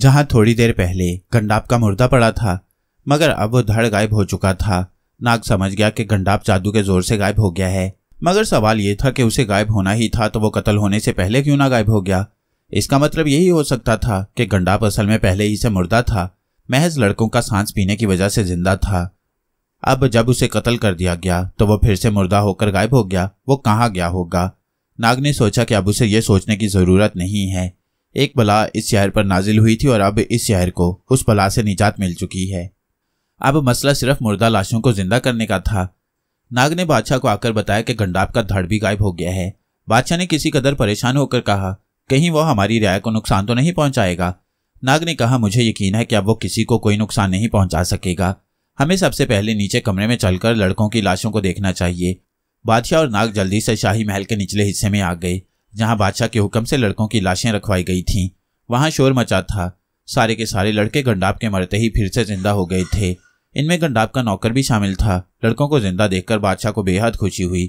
जहां थोड़ी देर पहले गंडाप का मुर्दा पड़ा था मगर अब वो धड़ गायब हो चुका था नाग समझ गया कि गंडाप जादू के जोर से गायब हो गया है मगर सवाल यह था कि उसे गायब होना ही था तो वो कत्ल होने से पहले क्यों ना गायब हो गया इसका मतलब यही हो सकता था कि गंडाप असल में पहले ही से मुर्दा था महज लड़कों का सांस पीने की वजह से जिंदा था अब जब उसे कत्ल कर दिया गया तो वो फिर से मुर्दा होकर गायब हो गया वो कहाँ गया होगा नाग ने सोचा कि अब उसे यह सोचने की जरूरत नहीं है एक बला इस शहर पर नाजिल हुई थी और अब इस शहर को उस बला से निजात मिल चुकी है अब मसला सिर्फ मुर्दा लाशों को जिंदा करने का था नाग ने बादशाह को आकर बताया कि गंडाप का धड़ भी गायब हो गया है बादशाह ने किसी कदर परेशान होकर कहा कहीं वो हमारी राय को नुकसान तो नहीं पहुंचाएगा नाग ने कहा मुझे यकीन है कि अब वो किसी को कोई नुकसान नहीं पहुंचा सकेगा हमें सबसे पहले नीचे कमरे में चलकर लड़कों की लाशों को देखना चाहिए बादशाह और नाग जल्दी से शाही महल के निचले हिस्से में आ गए जहां बादशाह के हुक्म से लड़कों की लाशें रखवाई गई थीं वहां शोर मचा था सारे के सारे लड़के गंडाप के मरते ही फिर से जिंदा हो गए थे इनमें गंडाप का नौकर भी शामिल था लड़कों को जिंदा देखकर बादशाह को बेहद खुशी हुई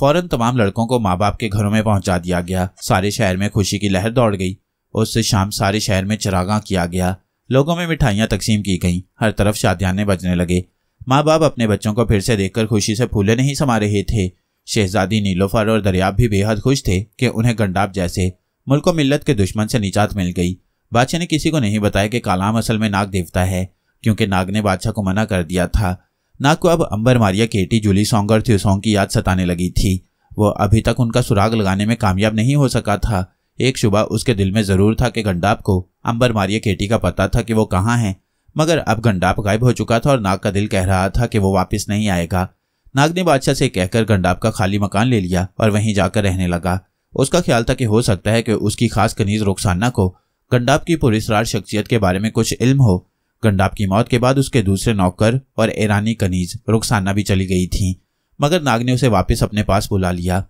फौरन तमाम लड़कों को माँ बाप के घरों में पहुंचा दिया गया सारे शहर में खुशी की लहर दौड़ गई उस शाम सारे शहर में चरागा किया गया लोगों में मिठाइयाँ तकसीम की गईं हर तरफ शादियाने बजने लगे माँ बाप अपने बच्चों को फिर से देखकर खुशी से फूले नहीं समा रहे थे शहजादी नीलोफर और दरियाब भी बेहद खुश थे कि उन्हें गंडाब जैसे मुल्क मिल्लत के दुश्मन से निजात मिल गई बादशाह ने किसी को नहीं बताया कि कलाम असल में नाग देवता है क्योंकि नाग ने बादशाह को मना कर दिया था नाग को अब Amber Maria Katie Julie Song और थ्यूसोंग की याद सताने लगी थी वो अभी तक उनका सुराग लगाने में कामयाब नहीं हो सका था एक सुबह उसके दिल में ज़रूर था कि गंडाप को अंबर मारिया केटी का पता था कि वो कहाँ है मगर अब गंडाप गायब हो चुका था और नाग का दिल कह रहा था कि वो वापस नहीं आएगा नाग ने बादशाह से कहकर गंडाप का खाली मकान ले लिया और वहीं जाकर रहने लगा उसका ख्याल था कि हो सकता है कि उसकी खास कनीज रुखसाना को गंडाप की पुरस्कार शख्सियत के बारे में कुछ इल्म हो गंडाप की मौत के बाद उसके दूसरे नौकर और ईरानी कनीज रुखसाना भी चली गई थी मगर नाग ने उसे वापस अपने पास बुला लिया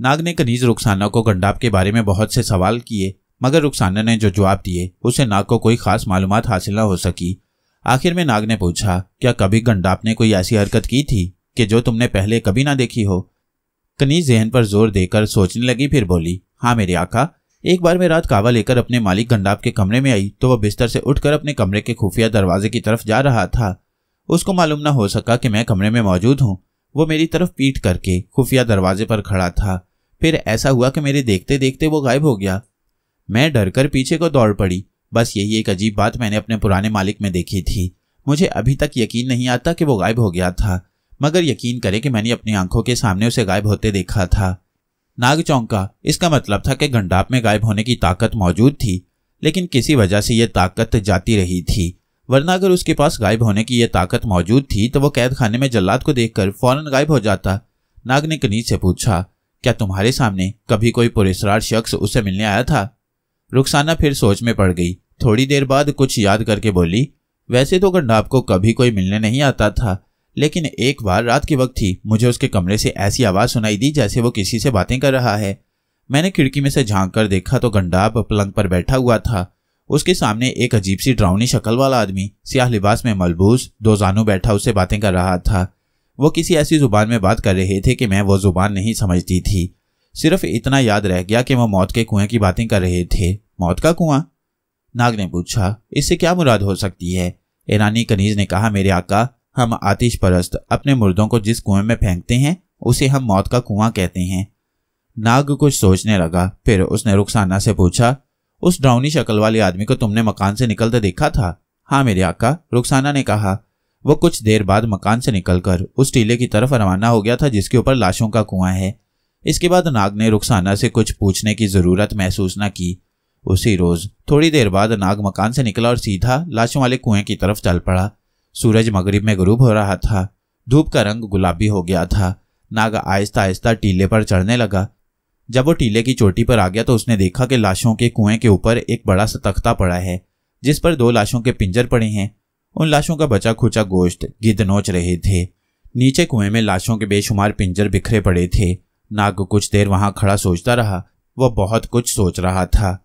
नाग ने कनीज रुखसाना को गंडाप के बारे में बहुत से सवाल किए मगर रुखसाना ने जो जवाब दिए उसे नाग को कोई खास मालूम हासिल न हो सकी आखिर में नाग ने पूछा क्या कभी गंडाप ने कोई ऐसी हरकत की थी कि जो तुमने पहले कभी ना देखी हो कनी जहन पर जोर देकर सोचने लगी फिर बोली हाँ मेरे आका एक बार मैं रात कावा लेकर अपने मालिक गंडाप के कमरे में आई तो वह बिस्तर से उठकर अपने कमरे के खुफिया दरवाजे की तरफ जा रहा था उसको मालूम ना हो सका कि मैं कमरे में मौजूद हूँ वो मेरी तरफ पीट करके खुफिया दरवाजे पर खड़ा था फिर ऐसा हुआ कि मेरे देखते देखते वो गायब हो गया मैं डरकर पीछे को दौड़ पड़ी बस यही एक अजीब बात मैंने अपने पुराने मालिक में देखी थी मुझे अभी तक यकीन नहीं आता कि वो गायब हो गया था मगर यकीन करें कि मैंने अपनी आंखों के सामने उसे गायब होते देखा था नाग चौंका इसका मतलब था कि गंडाप में गायब होने की ताकत मौजूद थी लेकिन किसी वजह से यह ताकत जाती रही थी वरना अगर उसके पास गायब होने की यह ताकत मौजूद थी तो वो कैद खाने में जल्लाद को देखकर फौरन गायब हो जाता नाग ने कनीज से पूछा क्या तुम्हारे सामने कभी कोई पुरेसरार शख्स उसे मिलने आया था रुखसाना फिर सोच में पड़ गई थोड़ी देर बाद कुछ याद करके बोली वैसे तो गंडाप को कभी कोई मिलने नहीं आता था लेकिन एक बार रात के वक्त ही मुझे उसके कमरे से ऐसी आवाज़ सुनाई दी जैसे वो किसी से बातें कर रहा है मैंने खिड़की में से झांक कर देखा तो गंडाप पलंग पर बैठा हुआ था उसके सामने एक अजीब सी ड्राउनी शक्ल वाला आदमी सियाह लिबास में मलबूस दो जानू बैठा उससे बातें कर रहा था वो किसी ऐसी जुबान में बात कर रहे थे कि मैं वो जुबान नहीं समझती थी सिर्फ इतना याद रह गया कि वो मौत के कुएं की बातें कर रहे थे मौत का कुआं नाग ने पूछा इससे क्या मुराद हो सकती है ईरानी कनीज ने कहा मेरे आका हम आतिश परस्त अपने मुर्दों को जिस कुएं में फेंकते हैं उसे हम मौत का कुआं कहते हैं नाग कुछ सोचने लगा फिर उसने रुखसाना से पूछा उस ड्राउनी शक्ल वाले आदमी को तुमने मकान से निकलते देखा था हाँ मेरे आका रुखसाना ने कहा वो कुछ देर बाद मकान से निकलकर उस टीले की तरफ रवाना हो गया था जिसके ऊपर लाशों का कुआं है इसके बाद नाग ने रुखसाना से कुछ पूछने की जरूरत महसूस न की उसी रोज थोड़ी देर बाद नाग मकान से निकला और सीधा लाशों वाले कुएं की तरफ चल पड़ा सूरज मगरिब में गुरूब हो रहा था धूप का रंग गुलाबी हो गया था नाग आहिस्ता आहिस्ता टीले पर चढ़ने लगा जब वो टीले की चोटी पर आ गया तो उसने देखा कि लाशों के कुएं के ऊपर एक बड़ा सा तख्ता पड़ा है जिस पर दो लाशों के पिंजर पड़े हैं उन लाशों का बचा खुचा गोश्त गिद नोच रहे थे नीचे कुएं में लाशों के बेशुमार पिंजर बिखरे पड़े थे नाग कुछ देर वहां खड़ा सोचता रहा वह बहुत कुछ सोच रहा था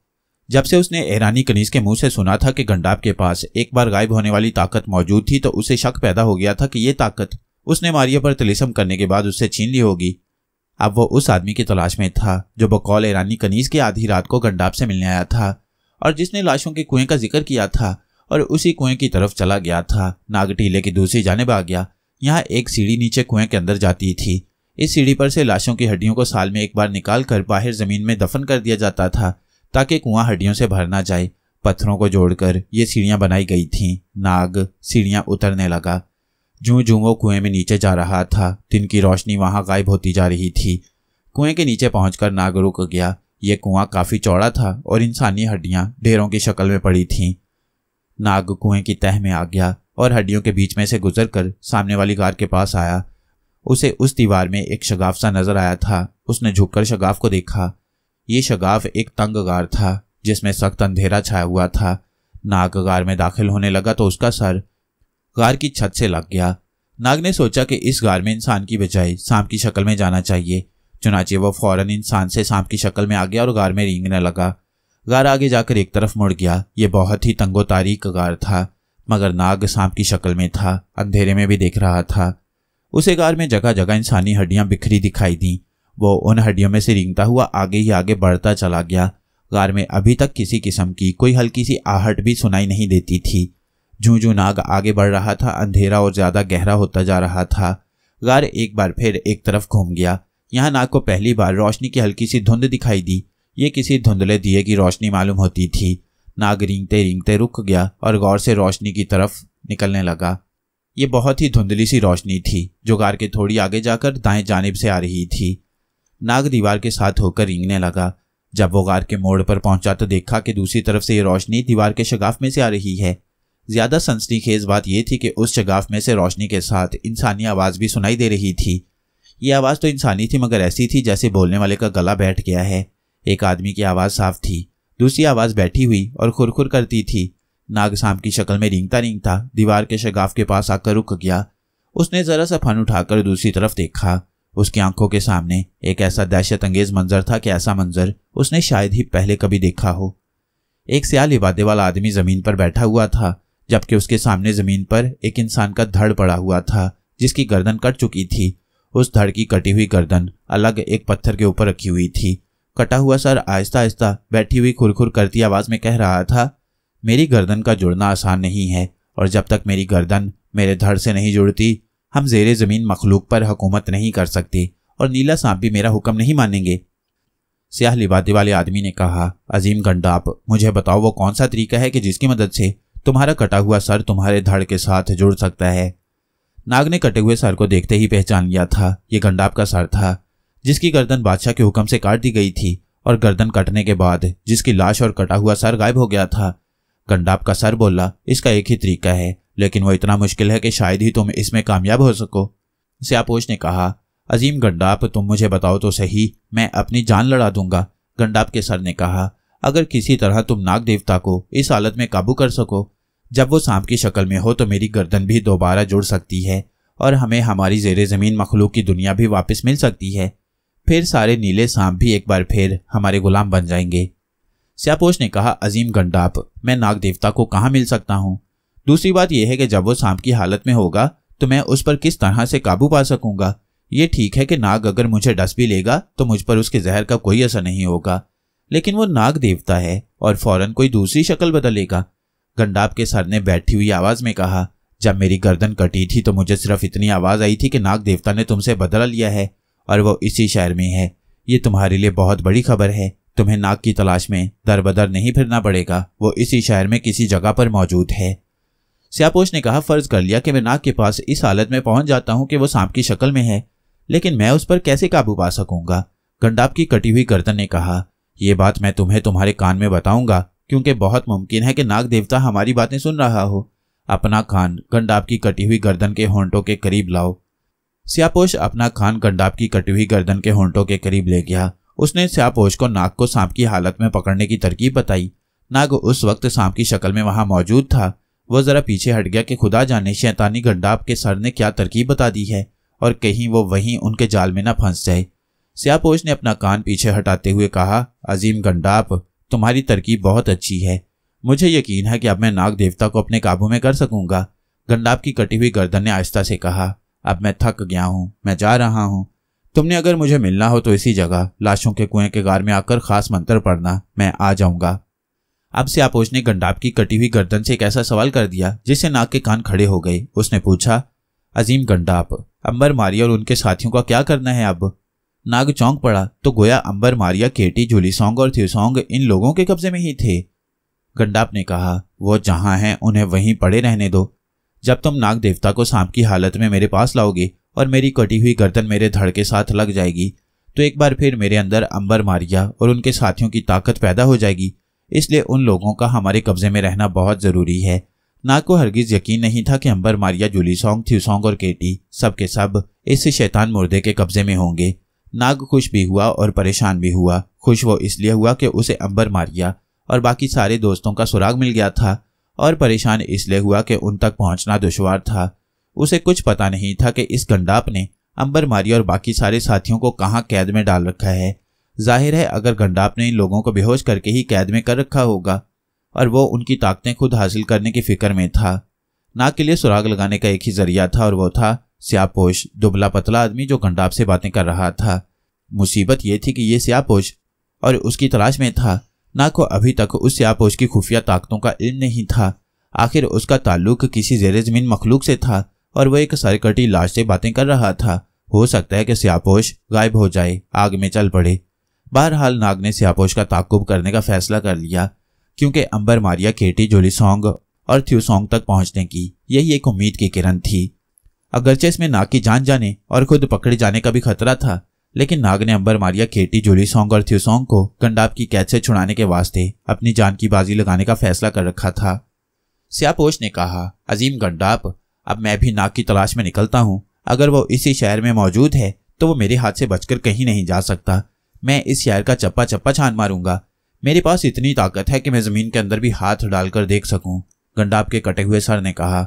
जब से उसने ईरानी कनीज के मुंह से सुना था कि गंडाब के पास एक बार गायब होने वाली ताकत मौजूद थी तो उसे शक पैदा हो गया था कि ये ताकत उसने मारिया पर तलिसम करने के बाद उससे छीन ली होगी अब वो उस आदमी की तलाश में था जो बकौल ईरानी कनीज की आधी रात को गंडाब से मिलने आया था और जिसने लाशों के कुएं का जिक्र किया था और उसी कुएं की तरफ चला गया था नाग टीले की दूसरी जानब आ गया यहाँ एक सीढ़ी नीचे कुएं के अंदर जाती थी इस सीढ़ी पर से लाशों की हड्डियों को साल में एक बार निकाल कर बाहर जमीन में दफन कर दिया जाता था ताकि कुआं हड्डियों से भर ना जाए पत्थरों को जोड़कर ये सीढ़ियाँ बनाई गई थीं नाग सीढ़ियाँ उतरने लगा जू जू वो कुएं में नीचे जा रहा था दिन की रोशनी वहां गायब होती जा रही थी कुएं के नीचे पहुंचकर नाग रुक गया ये कुआं काफी चौड़ा था और इंसानी हड्डियां ढेरों की शक्ल में पड़ी थीं नाग कुएं की तह में आ गया और हड्डियों के बीच में से गुजर कर सामने वाली कार के पास आया उसे उस दीवार में एक शगाफ सा नजर आया था उसने झुककर शगाफ को देखा ये शगाफ एक तंग गार था जिसमें सख्त अंधेरा छाया हुआ था नाग गार में दाखिल होने लगा तो उसका सर गार की छत से लग गया नाग ने सोचा कि इस गार में इंसान की बजाय सांप की शक्ल में जाना चाहिए चुनाचे वह फौरन इंसान से सांप की शक्ल में आ गया और गार में रींगने लगा गार आगे जाकर एक तरफ मुड़ गया ये बहुत ही तंगो तारीख गार था मगर नाग सांप की शक्ल में था अंधेरे में भी देख रहा था उसे गार में जगह जगह इंसानी हड्डियां बिखरी दिखाई दी वो उन हड्डियों में से रिंगता हुआ आगे ही आगे बढ़ता चला गया गार में अभी तक किसी किस्म की कोई हल्की सी आहट भी सुनाई नहीं देती थी जू जूं नाग आगे बढ़ रहा था अंधेरा और ज़्यादा गहरा होता जा रहा था गार एक बार फिर एक तरफ घूम गया यहाँ नाग को पहली बार रोशनी की हल्की सी धुंध दिखाई दी ये किसी धुंधले दिए की रोशनी मालूम होती थी नाग रिंगते रिंगते रुक गया और गौर से रोशनी की तरफ निकलने लगा ये बहुत ही धुंधली सी रोशनी थी जो गार के थोड़ी आगे जाकर दाएं जानिब से आ रही थी नाग दीवार के साथ होकर रिंगने लगा जब वो गार के मोड़ पर पहुंचा तो देखा कि दूसरी तरफ से ये रोशनी दीवार के शगाफ में से आ रही है ज्यादा खेज बात यह थी कि उस शगाफ में से रोशनी के साथ इंसानी आवाज़ भी सुनाई दे रही थी ये आवाज़ तो इंसानी थी मगर ऐसी थी जैसे बोलने वाले का गला बैठ गया है एक आदमी की आवाज़ साफ थी दूसरी आवाज़ बैठी हुई और खुरखुर करती थी नाग सांप की शक्ल में रिंगता रिंगता दीवार के शगाफ के पास आकर रुक गया उसने ज़रा सा फन उठाकर दूसरी तरफ देखा उसकी आंखों के सामने एक ऐसा दहशत अंगेज मंजर था कि ऐसा मंजर उसने शायद ही पहले कभी देखा हो एक स्याह लिबादे वाला आदमी जमीन पर बैठा हुआ था जबकि उसके सामने जमीन पर एक इंसान का धड़ पड़ा हुआ था जिसकी गर्दन कट चुकी थी उस धड़ की कटी हुई गर्दन अलग एक पत्थर के ऊपर रखी हुई थी कटा हुआ सर आहिस्ता आहिस्ता बैठी हुई खुरखुर करती आवाज में कह रहा था मेरी गर्दन का जुड़ना आसान नहीं है और जब तक मेरी गर्दन मेरे धड़ से नहीं जुड़ती हम जेर ज़मीन मखलूक पर हुकूमत नहीं कर सकते और नीला सांप भी मेरा हुक्म नहीं मानेंगे स्याह लिबादे वाले आदमी ने कहा अजीम गंडाप मुझे बताओ वो कौन सा तरीका है कि जिसकी मदद से तुम्हारा कटा हुआ सर तुम्हारे धड़ के साथ जुड़ सकता है नाग ने कटे हुए सर को देखते ही पहचान लिया था ये गंडाप का सर था जिसकी गर्दन बादशाह के हुक्म से काट दी गई थी और गर्दन कटने के बाद जिसकी लाश और कटा हुआ सर गायब हो गया था गंडाप का सर बोला इसका एक ही तरीका है लेकिन वो इतना मुश्किल है कि शायद ही तुम इसमें कामयाब हो सको स्यापोश ने कहा अजीम गंडाप तुम मुझे बताओ तो सही मैं अपनी जान लड़ा दूंगा गंडाप के सर ने कहा अगर किसी तरह तुम नाग देवता को इस हालत में काबू कर सको जब वो सांप की शक्ल में हो तो मेरी गर्दन भी दोबारा जुड़ सकती है और हमें हमारी जेर ज़मीन मखलूक की दुनिया भी वापस मिल सकती है फिर सारे नीले सांप भी एक बार फिर हमारे गुलाम बन जाएंगे स्यापोश ने कहा अजीम गंडाप मैं नाग देवता को कहाँ मिल सकता हूँ दूसरी बात यह है कि जब वो सांप की हालत में होगा तो मैं उस पर किस तरह से काबू पा सकूंगा ये ठीक है कि नाग अगर मुझे डस भी लेगा तो मुझ पर उसके जहर का कोई असर नहीं होगा लेकिन वो नाग देवता है और फौरन कोई दूसरी शक्ल बदलेगा गंडाप के सर ने बैठी हुई आवाज में कहा जब मेरी गर्दन कटी थी तो मुझे सिर्फ इतनी आवाज आई थी कि नाग देवता ने तुमसे बदला लिया है और वो इसी शहर में है ये तुम्हारे लिए बहुत बड़ी खबर है तुम्हें नाग की तलाश में दर बदर नहीं फिरना पड़ेगा वो इसी शहर में किसी जगह पर मौजूद है स्यापोश ने कहा फर्ज कर लिया कि मैं नाग के पास इस हालत में पहुंच जाता हूं कि वो सांप की शक्ल में है लेकिन मैं उस पर कैसे काबू पा सकूंगा गंडाप की कटी हुई गर्दन ने कहा यह बात मैं तुम्हें तुम्हारे कान में बताऊंगा क्योंकि बहुत मुमकिन है कि नाग देवता हमारी बातें सुन रहा हो अपना खान गंडाप की कटी हुई गर्दन के होंटों के करीब लाओ स्यापोश अपना खान गंडाप की कटी हुई गर्दन के होंटों के करीब ले गया उसने सियापोश को नाग को सांप की हालत में पकड़ने की तरकीब बताई नाग उस वक्त सांप की शक्ल में वहां मौजूद था वह ज़रा पीछे हट गया कि खुदा जाने शैतानी गंडाप के सर ने क्या तरकीब बता दी है और कहीं वो वहीं उनके जाल में ना फंस जाए स्यापोश ने अपना कान पीछे हटाते हुए कहा अजीम गंडाप तुम्हारी तरकीब बहुत अच्छी है मुझे यकीन है कि अब मैं नाग देवता को अपने काबू में कर सकूंगा गंडाप की कटी हुई गर्दन ने आहिस्ता से कहा अब मैं थक गया हूँ मैं जा रहा हूँ तुमने अगर मुझे मिलना हो तो इसी जगह लाशों के कुएं के गार में आकर खास मंत्र पढ़ना मैं आ जाऊंगा अब से आपोज ने गंडाप की कटी हुई गर्दन से एक ऐसा सवाल कर दिया जिससे नाक के कान खड़े हो गए उसने पूछा अजीम गंडाप अंबर मारिया और उनके साथियों का क्या करना है अब नाग चौंक पड़ा तो गोया अंबर मारिया केटी सॉन्ग और सॉन्ग इन लोगों के कब्जे में ही थे गंडाप ने कहा वो जहाँ हैं उन्हें वहीं पड़े रहने दो जब तुम नाग देवता को सांप की हालत में मेरे पास लाओगे और मेरी कटी हुई गर्दन मेरे धड़ के साथ लग जाएगी तो एक बार फिर मेरे अंदर अंबर मारिया और उनके साथियों की ताकत पैदा हो जाएगी इसलिए उन लोगों का हमारे कब्जे में रहना बहुत ज़रूरी है ना को हरगिज यकीन नहीं था कि अंबर मारिया जूली सॉन्ग थ्यूसोंग और केटी सब के सब इस शैतान मुर्दे के कब्जे में होंगे नाग खुश भी हुआ और परेशान भी हुआ खुश वो इसलिए हुआ कि उसे अंबर मारिया और बाकी सारे दोस्तों का सुराग मिल गया था और परेशान इसलिए हुआ कि उन तक पहुंचना दुशवार था उसे कुछ पता नहीं था कि इस गंडाप ने अंबर मारिया और बाकी सारे साथियों को कहाँ कैद में डाल रखा है जाहिर है अगर गंडाप ने इन लोगों को बेहोश करके ही कैद में कर रखा होगा और वो उनकी ताकतें खुद हासिल करने की फिक्र में था ना के लिए सुराग लगाने का एक ही जरिया था और वो था स्यापोश दुबला पतला आदमी जो गंडाप से बातें कर रहा था मुसीबत ये थी कि ये स्यापोश और उसकी तलाश में था ना को अभी तक उस स्यापोश की खुफिया ताकतों का इल्म नहीं था आखिर उसका ताल्लुक किसी जेर जमीन मखलूक से था और वह एक सरकटी लाश से बातें कर रहा था हो सकता है कि स्यापोश गायब हो जाए आग में चल पड़े बहरहाल नाग ने सियापोश का ताकुब करने का फैसला कर लिया क्योंकि अंबर मारिया केटी जोलीसोंग और थ्यूसोंग तक पहुंचने की यही एक उम्मीद की किरण थी अगरचे इसमें नाग की जान जाने और खुद पकड़े जाने का भी खतरा था लेकिन नाग ने अंबर मारिया केटी जोलीसोंग और थ्यूसोंग को कंडाप की कैद से छुड़ाने के वास्ते अपनी जान की बाजी लगाने का फैसला कर रखा था सियापोश ने कहा अजीम गंडाप अब मैं भी नाग की तलाश में निकलता हूँ अगर वो इसी शहर में मौजूद है तो वो मेरे हाथ से बचकर कहीं नहीं जा सकता मैं इस शहर का चप्पा चप्पा छान मारूंगा मेरे पास इतनी ताकत है कि मैं जमीन के अंदर भी हाथ डालकर देख सकूं गंडाप के कटे हुए सर ने कहा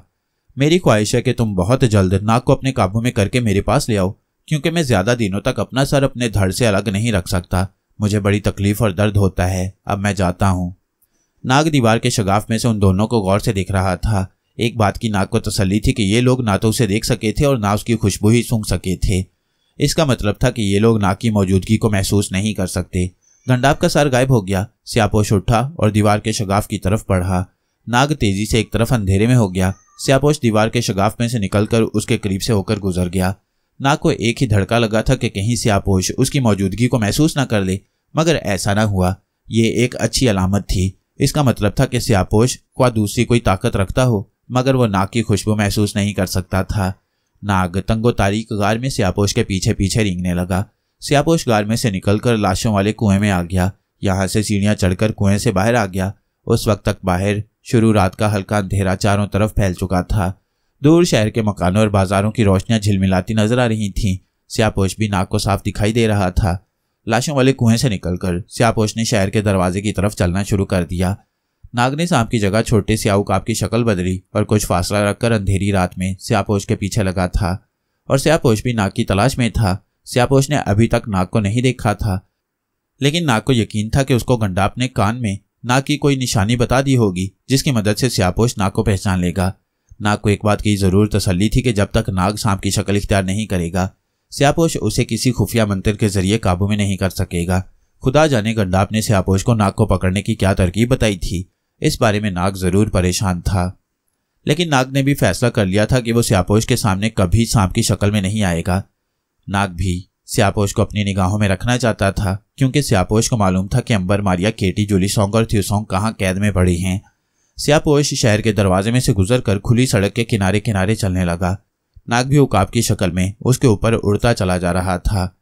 मेरी ख्वाहिश है कि तुम बहुत जल्द नाक को अपने काबू में करके मेरे पास ले आओ क्योंकि मैं ज्यादा दिनों तक अपना सर अपने धड़ से अलग नहीं रख सकता मुझे बड़ी तकलीफ और दर्द होता है अब मैं जाता हूँ नाग दीवार के शगाफ में से उन दोनों को गौर से देख रहा था एक बात की नाग को तसली थी कि ये लोग ना तो उसे देख सके थे और ना उसकी खुशबू ही सूंघ सके थे इसका मतलब था कि ये लोग ना की मौजूदगी को महसूस नहीं कर सकते गंडाब का सर गायब हो गया स्यापोश उठा और दीवार के शगाफ की तरफ बढ़ा नाग तेजी से एक तरफ अंधेरे में हो गया स्यापोश दीवार के शगाफ में से निकलकर उसके करीब से होकर गुजर गया नाग को एक ही धड़का लगा था कि कहीं स्यापोश उसकी मौजूदगी को महसूस ना कर ले मगर ऐसा ना हुआ ये एक अच्छी अलामत थी इसका मतलब था कि स्यापोश को दूसरी कोई ताकत रखता हो मगर वह नाक की खुशबू महसूस नहीं कर सकता था नाग तंगो तारीख गार में सियापोश के पीछे पीछे रेंगने लगा सियापोश गार में से निकलकर लाशों वाले कुएं में आ गया यहाँ से सीढ़ियाँ चढ़कर कुएं से बाहर आ गया उस वक्त तक बाहर शुरू रात का हल्का अंधेरा चारों तरफ फैल चुका था दूर शहर के मकानों और बाजारों की रोशनियां झिलमिलाती नजर आ रही थीं सियापोश भी नाक को साफ दिखाई दे रहा था लाशों वाले कुएं से निकलकर सियापोश ने शहर के दरवाजे की तरफ चलना शुरू कर दिया नाग ने सांप की जगह छोटे स्याऊ काप की शक्ल बदली और कुछ फासला रखकर अंधेरी रात में स्यापोश के पीछे लगा था और स्यापोश भी नाग की तलाश में था स्यापोश ने अभी तक नाग को नहीं देखा था लेकिन नाग को यकीन था कि उसको गंडाप ने कान में नाग की कोई निशानी बता दी होगी जिसकी मदद से स्यापोश नाग को पहचान लेगा नाग को एक बात की जरूर तसली थी कि जब तक नाग सांप की शक्ल इख्तियार नहीं करेगा स्यापोश उसे किसी खुफिया मंत्र के जरिए काबू में नहीं कर सकेगा खुदा जाने गंडाप ने स्यापोश को नाग को पकड़ने की क्या तरकीब बताई थी इस बारे में नाग जरूर परेशान था लेकिन नाग ने भी फैसला कर लिया था कि वो स्यापोश के सामने कभी सांप की शक्ल में नहीं आएगा नाग भी स्यापोश को अपनी निगाहों में रखना चाहता था क्योंकि स्यापोश को मालूम था कि अंबर मारिया केटी जुलीसोंग और थ्यूसोंग कहाँ कैद में पड़ी हैं स्यापोश शहर के दरवाजे में से गुजरकर खुली सड़क के किनारे किनारे चलने लगा नाग भी उकाब की शक्ल में उसके ऊपर उड़ता चला जा रहा था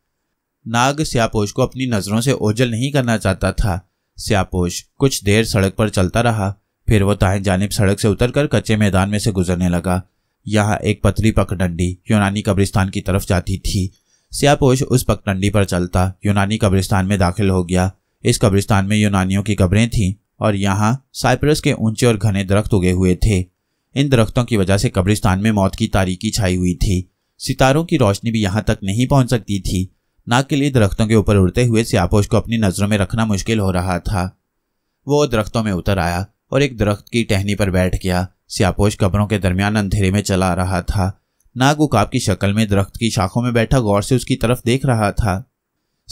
नाग स्यापोश को अपनी नज़रों से ओझल नहीं करना चाहता था स्यापोश कुछ देर सड़क पर चलता रहा फिर वो दाएं जानब सड़क से उतरकर कच्चे मैदान में से गुजरने लगा यहाँ एक पतली पकडंडी यूनानी कब्रिस्तान की तरफ जाती थी स्यापोश उस पकडंडी पर चलता यूनानी कब्रिस्तान में दाखिल हो गया इस कब्रिस्तान में यूनानियों की कब्रें थीं और यहाँ साइप्रस के ऊंचे और घने दरख्त उगे हुए थे इन दरख्तों की वजह से कब्रिस्तान में मौत की तारीकी छाई हुई थी सितारों की रोशनी भी यहाँ तक नहीं पहुँच सकती थी नाक के लिए दरख्तों के ऊपर उड़ते हुए सियापोश को अपनी नज़रों में रखना मुश्किल हो रहा था वो दरख्तों में उतर आया और एक दरख्त की टहनी पर बैठ गया सियापोश कब्रों के दरमियान अंधेरे में चला रहा था नाग उकाब की शक्ल में दरख्त की शाखों में बैठा गौर से उसकी तरफ देख रहा था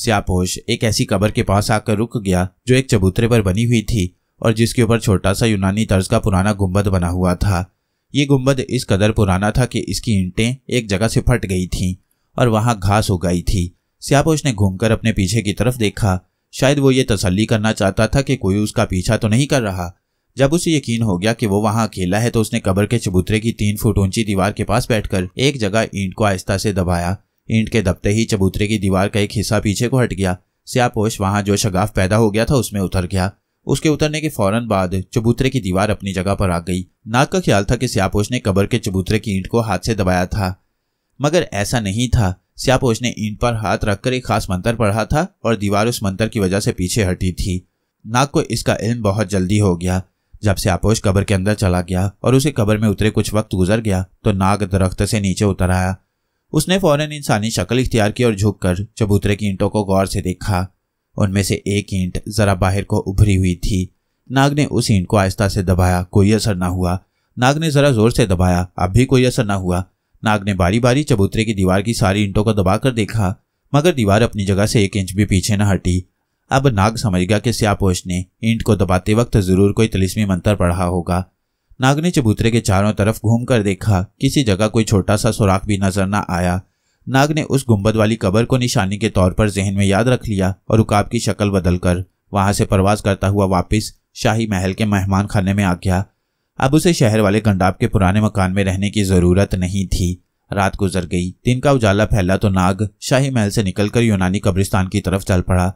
सियापोश एक ऐसी कब्र के पास आकर रुक गया जो एक चबूतरे पर बनी हुई थी और जिसके ऊपर छोटा सा यूनानी तर्ज का पुराना गुम्बद बना हुआ था ये गुम्बद इस कदर पुराना था कि इसकी ईंटें एक जगह से फट गई थीं और वहां घास उगाई थी स्यापोश ने घूमकर अपने पीछे की तरफ देखा शायद वो ये तसल्ली करना चाहता था कि कोई उसका पीछा तो नहीं कर रहा जब उसे यकीन हो गया कि वो वहां अकेला है तो उसने कब्र के चबूतरे की तीन फुट ऊंची दीवार के पास बैठकर एक जगह ईंट को आहिस्ता से दबाया ईंट के दबते ही चबूतरे की दीवार का एक हिस्सा पीछे को हट गया स्यापोश वहां जो शगाफ पैदा हो गया था उसमें उतर गया उसके उतरने के फौरन बाद चबूतरे की दीवार अपनी जगह पर आ गई नाक का ख्याल था कि स्यापोश ने कब्र के चबूतरे की ईंट को हाथ से दबाया था मगर ऐसा नहीं था श्यापोश ने ईंट पर हाथ रखकर एक खास मंत्र पढ़ा था और दीवार उस मंत्र की वजह से पीछे हटी थी नाग को इसका इल्म बहुत जल्दी हो गया जब से आपोश कब्र के अंदर चला गया और उसे कब्र में उतरे कुछ वक्त गुजर गया तो नाग दरख्त से नीचे उतर आया उसने फौरन इंसानी शक्ल इख्तियार की और झुककर चबूतरे की ईंटों को गौर से देखा उनमें से एक ईंट जरा बाहर को उभरी हुई थी नाग ने उस ईंट को आहिस्ता से दबाया कोई असर ना हुआ नाग ने जरा जोर से दबाया अब भी कोई असर ना हुआ नाग ने बारी बारी चबूतरे की दीवार की सारी ईंटों को दबाकर देखा मगर दीवार अपनी जगह से एक इंच भी पीछे न हटी अब नाग समझ गया कि स्यापोश ने ईंट को दबाते वक्त जरूर कोई तलिस्मी मंत्र पढ़ा होगा नाग ने चबूतरे के चारों तरफ घूम कर देखा किसी जगह कोई छोटा सा सुराख भी नजर न आया नाग ने उस गुंबद वाली कबर को निशानी के तौर पर जहन में याद रख लिया और उकाब की शक्ल बदलकर वहां से प्रवास करता हुआ वापस शाही महल के मेहमान खाने में आ गया अब उसे शहर वाले कंडाप के पुराने मकान में रहने की जरूरत नहीं थी रात गुजर गई दिन का उजाला फैला तो नाग शाही महल से निकलकर यूनानी कब्रिस्तान की तरफ चल पड़ा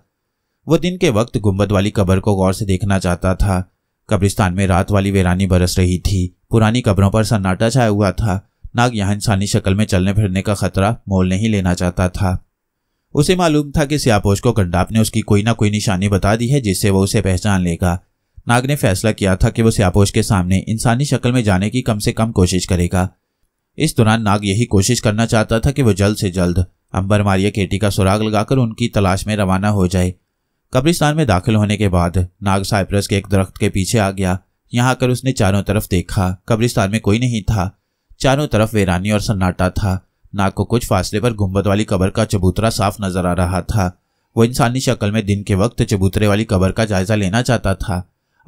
वो दिन के वक्त गुम्बद वाली कब्र को गौर से देखना चाहता था कब्रिस्तान में रात वाली वेरानी बरस रही थी पुरानी कब्रों पर सन्नाटा छाया हुआ था नाग यहाँ इंसानी शक्ल में चलने फिरने का खतरा मोल नहीं लेना चाहता था उसे मालूम था कि सियापोश को कंडाप ने उसकी कोई ना कोई निशानी बता दी है जिससे वो उसे पहचान लेगा नाग ने फैसला किया था कि वो स्यापोश के सामने इंसानी शक्ल में जाने की कम से कम कोशिश करेगा इस दौरान नाग यही कोशिश करना चाहता था कि वो जल्द से जल्द अंबर मारिया केटी का सुराग लगाकर उनकी तलाश में रवाना हो जाए कब्रिस्तान में दाखिल होने के बाद नाग साइप्रस के एक दरख्त के पीछे आ गया यहाँ आकर उसने चारों तरफ देखा कब्रिस्तान में कोई नहीं था चारों तरफ वेरानी और सन्नाटा था नाग को कुछ फासले पर गुम्बद वाली कबर का चबूतरा साफ नजर आ रहा था वो इंसानी शक्ल में दिन के वक्त चबूतरे वाली कबर का जायजा लेना चाहता था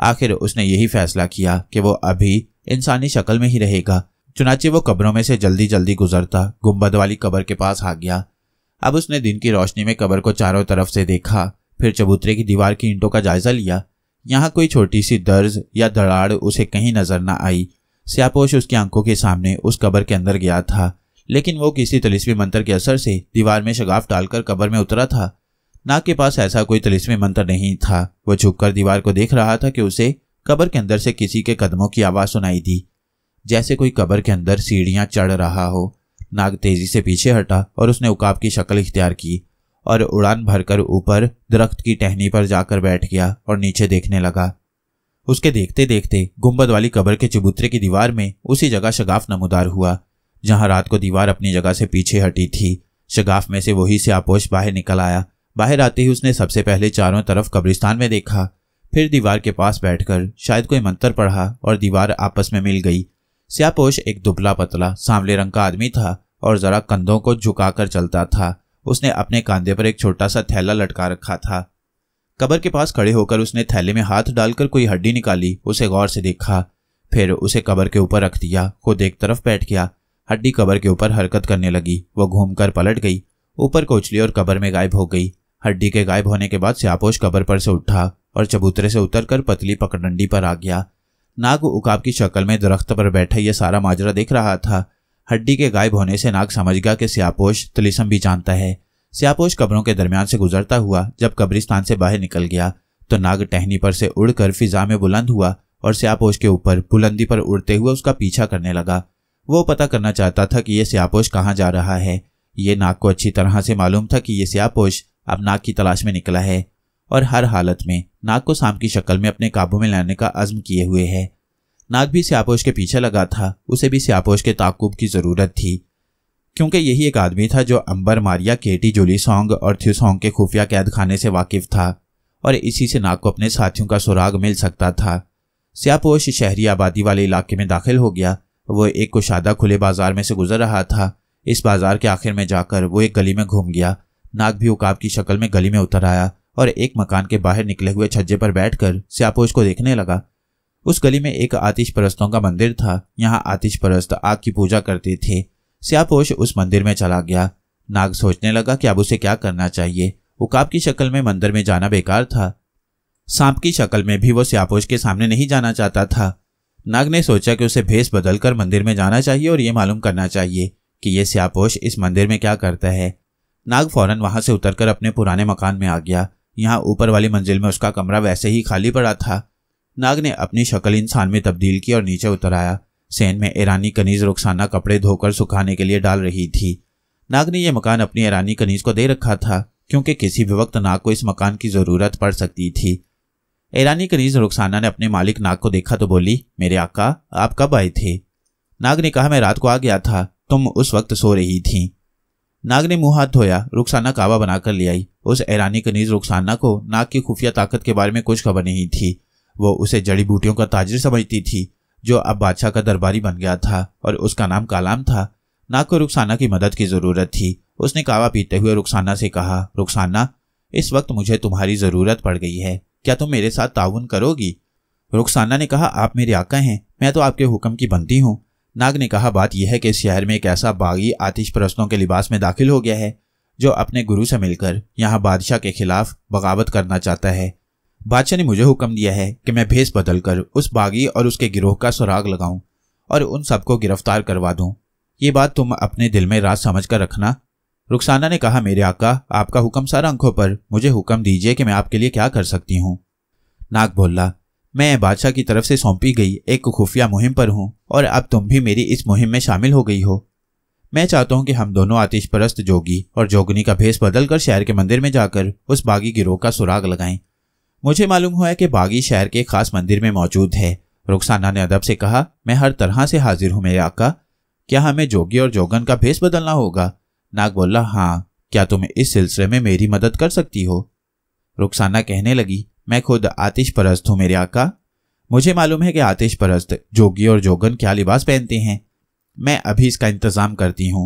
आखिर उसने यही फैसला किया कि वो अभी इंसानी शक्ल में ही रहेगा चुनाचे वो कब्रों में से जल्दी जल्दी गुजरता गुम्बद वाली कब्र के पास आ गया अब उसने दिन की रोशनी में कब्र को चारों तरफ से देखा फिर चबूतरे की दीवार की ईंटों का जायजा लिया यहाँ कोई छोटी सी दर्ज या दड़ाड़ उसे कहीं नजर न आई स्यापोश उसकी आंखों के सामने उस कब्र के अंदर गया था लेकिन वो किसी तलिस्वी मंत्र के असर से दीवार में शगाफ डालकर कब्र में उतरा था नाग के पास ऐसा कोई तलिस्मी मंत्र नहीं था वह झुककर दीवार को देख रहा था कि उसे कब्र के अंदर से किसी के कदमों की आवाज़ सुनाई दी जैसे कोई कब्र के अंदर सीढ़ियां चढ़ रहा हो नाग तेजी से पीछे हटा और उसने उकाब की शक्ल इख्तियार की और उड़ान भरकर ऊपर दरख्त की टहनी पर जाकर बैठ गया और नीचे देखने लगा उसके देखते देखते गुम्बद वाली कब्र के चबूतरे की दीवार में उसी जगह शगाफ नमोदार हुआ जहां रात को दीवार अपनी जगह से पीछे हटी थी शगाफ में से वही से आपोश बाहर निकल आया बाहर आते ही उसने सबसे पहले चारों तरफ कब्रिस्तान में देखा फिर दीवार के पास बैठकर शायद कोई मंत्र पढ़ा और दीवार आपस में मिल गई स्यापोश एक दुबला पतला सांवले रंग का आदमी था और जरा कंधों को झुकाकर चलता था उसने अपने कांधे पर एक छोटा सा थैला लटका रखा था कबर के पास खड़े होकर उसने थैले में हाथ डालकर कोई हड्डी निकाली उसे गौर से देखा फिर उसे कबर के ऊपर रख दिया खुद एक तरफ बैठ गया हड्डी कबर के ऊपर हरकत करने लगी वह घूमकर पलट गई ऊपर कोचली और कबर में गायब हो गई हड्डी के गायब होने के बाद स्यापोश कबर पर से उठा और चबूतरे से उतरकर पतली पकडंडी पर आ गया नाग उकाब की शक्ल में दरख्त पर बैठा यह सारा माजरा देख रहा था हड्डी के गायब होने से नाग समझ गया कि स्यापोश तलिसम भी जानता है स्यापोश कब्रों के दरमियान से गुजरता हुआ जब कब्रिस्तान से बाहर निकल गया तो नाग टहनी पर से उड़कर फिजा में बुलंद हुआ और स्यापोश के ऊपर बुलंदी पर उड़ते हुए उसका पीछा करने लगा वो पता करना चाहता था कि यह स्यापोश कहाँ जा रहा है ये नाग को अच्छी तरह से मालूम था कि यह स्यापोश अब नाक की तलाश में निकला है और हर हालत में नाक को सांप की शक्ल में अपने काबू में लाने का अज़म किए हुए है नाक भी स्यापोश के पीछे लगा था उसे भी स्यापोश के ताकुब की ज़रूरत थी क्योंकि यही एक आदमी था जो अंबर मारिया केटी जोली सॉन्ग और थ्यूसोंग के खुफिया कैद खाने से वाकिफ था और इसी से नाक को अपने साथियों का सुराग मिल सकता था स्यापोश शहरी आबादी वाले इलाके में दाखिल हो गया वो एक कुशादा खुले बाजार में से गुजर रहा था इस बाजार के आखिर में जाकर वो एक गली में घूम गया नाग भी उकाब की शक्ल में गली में उतर आया और एक मकान के बाहर निकले हुए छज्जे पर बैठकर स्यापोश को देखने लगा उस गली में एक आतिश परस्तों का मंदिर था यहाँ आतिश परस्त आग की पूजा करते थे स्यापोश उस मंदिर में चला गया नाग सोचने लगा कि अब उसे क्या करना चाहिए उकाब की शक्ल में मंदिर में जाना बेकार था सांप की शक्ल में भी वो स्यापोश के सामने नहीं जाना चाहता था नाग ने सोचा कि उसे भेस बदलकर मंदिर में जाना चाहिए और ये मालूम करना चाहिए कि ये स्यापोश इस मंदिर में क्या करता है नाग फौरन वहां से उतरकर अपने पुराने मकान में आ गया यहाँ ऊपर वाली मंजिल में उसका कमरा वैसे ही खाली पड़ा था नाग ने अपनी शक्ल इंसान में तब्दील की और नीचे उतर आया सेन में ईरानी कनीज रुखसाना कपड़े धोकर सुखाने के लिए डाल रही थी नाग ने यह मकान अपनी ईरानी कनीज को दे रखा था क्योंकि किसी भी वक्त नाग को इस मकान की जरूरत पड़ सकती थी ईरानी कनीज रुखसाना ने अपने मालिक नाग को देखा तो बोली मेरे आका आप कब आए थे नाग ने कहा मैं रात को आ गया था तुम उस वक्त सो रही थी नाग ने मुंह हाथ धोया रुखसाना कावा बनाकर ले आई उस ऐरानी कनीज रुखसाना को नाग की खुफिया ताकत के बारे में कुछ खबर नहीं थी वो उसे जड़ी बूटियों का ताजिर समझती थी जो अब बादशाह का दरबारी बन गया था और उसका नाम कालाम था नाग को रुखसाना की मदद की ज़रूरत थी उसने कावा पीते हुए रुखसाना से कहा रुखसाना इस वक्त मुझे तुम्हारी ज़रूरत पड़ गई है क्या तुम मेरे साथ ताउन करोगी रुखसाना ने कहा आप मेरे आका हैं मैं तो आपके हुक्म की बनती हूँ नाग ने कहा बात यह है कि शहर में एक ऐसा बागी आतिश परस्तों के लिबास में दाखिल हो गया है जो अपने गुरु से मिलकर यहाँ बादशाह के खिलाफ बगावत करना चाहता है बादशाह ने मुझे हुक्म दिया है कि मैं भेस बदल कर उस बागी और उसके गिरोह का सुराग लगाऊं और उन सबको गिरफ्तार करवा दूं ये बात तुम अपने दिल में रात समझ कर रखना रुखसाना ने कहा मेरे आका आपका हुक्म सारा अंखों पर मुझे हुक्म दीजिए कि मैं आपके लिए क्या कर सकती हूँ नाग बोला मैं बादशाह की तरफ से सौंपी गई एक खुफिया मुहिम पर हूँ और अब तुम भी मेरी इस मुहिम में शामिल हो गई हो मैं चाहता हूँ कि हम दोनों आतिश परस्त जोगी और जोगनी का भेस बदलकर शहर के मंदिर में जाकर उस बागी गिरोह का सुराग लगाएं मुझे मालूम हुआ है कि बागी शहर के खास मंदिर में मौजूद है रुखसाना ने अदब से कहा मैं हर तरह से हाजिर हूँ मेरे आका क्या हमें जोगी और जोगन का भेस बदलना होगा नाग बोला हाँ क्या तुम इस सिलसिले में मेरी मदद कर सकती हो रुखसाना कहने लगी मैं खुद आतिश परस्त हूँ मेरे आका मुझे मालूम है कि आतिश परस्त जोगी और जोगन क्या लिबास पहनते हैं मैं अभी इसका इंतज़ाम करती हूँ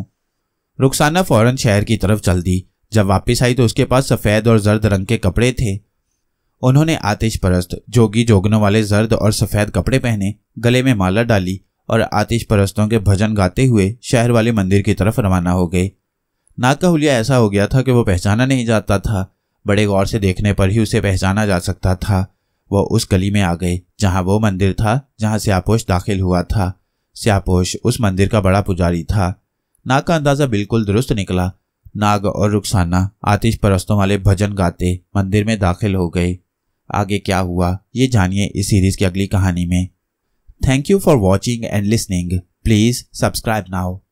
रुखसाना फ़ौरन शहर की तरफ चल दी जब वापस आई तो उसके पास सफ़ेद और जर्द रंग के कपड़े थे उन्होंने आतिश परस्त जोगी जोगनों वाले जर्द और सफ़ेद कपड़े पहने गले में माला डाली और आतिश परस्तों के भजन गाते हुए शहर वाले मंदिर की तरफ रवाना हो गए नाग का हुलिया ऐसा हो गया था कि वो पहचाना नहीं जाता था बड़े गौर से देखने पर ही उसे पहचाना जा सकता था वह उस गली में आ गए जहाँ वो मंदिर था जहाँ स्यापोश दाखिल हुआ था स्यापोश उस मंदिर का बड़ा पुजारी था नाग का अंदाज़ा बिल्कुल दुरुस्त निकला नाग और रुखसाना आतिश परस्तों वाले भजन गाते मंदिर में दाखिल हो गए आगे क्या हुआ ये जानिए इस सीरीज की अगली कहानी में thank you for watching and listening please subscribe now